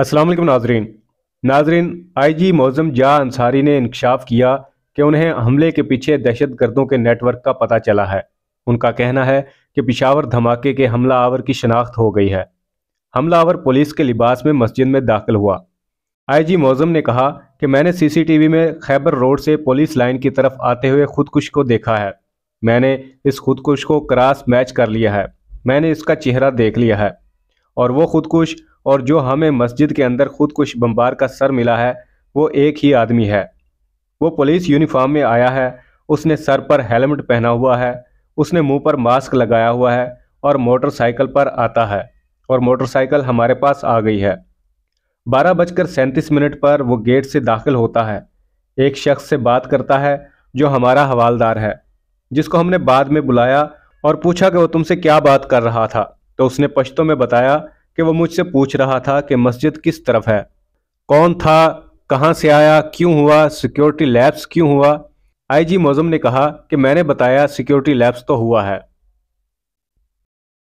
असलम नाजरीन नाजरीन आई जी मौजम जा अंसारी ने इंकशाफ किया कि उन्हें हमले के पीछे दहशत गर्दों के नेटवर्क का पता चला है उनका कहना है कि पिशावर धमाके के हमला आवर की शनाख्त हो गई है हमला आवर पुलिस के लिबास में मस्जिद में दाखिल हुआ आई जी मौजम ने कहा कि मैंने सीसीटीवी में खैबर रोड से पुलिस लाइन की तरफ आते हुए खुदकुश को देखा है मैंने इस खुदकुश को क्रास मैच कर लिया है मैंने इसका चेहरा देख लिया है और वो खुदकुश और जो हमें मस्जिद के अंदर खुद कुछ बम्बार का सर मिला है वो एक ही आदमी है वो पुलिस यूनिफॉर्म में आया है उसने सर पर हेलमेट पहना हुआ है उसने मुंह पर मास्क लगाया हुआ है और मोटरसाइकिल पर आता है और मोटरसाइकिल हमारे पास आ गई है बारह बजकर सैंतीस मिनट पर वो गेट से दाखिल होता है एक शख्स से बात करता है जो हमारा हवालदार है जिसको हमने बाद में बुलाया और पूछा कि वो तुमसे क्या बात कर रहा था तो उसने पश्तों में बताया कि वो मुझसे पूछ रहा था कि मस्जिद किस तरफ है कौन था कहाँ से आया क्यों हुआ सिक्योरिटी लैब्स क्यों हुआ आईजी जी ने कहा कि मैंने बताया सिक्योरिटी लैब्स तो हुआ है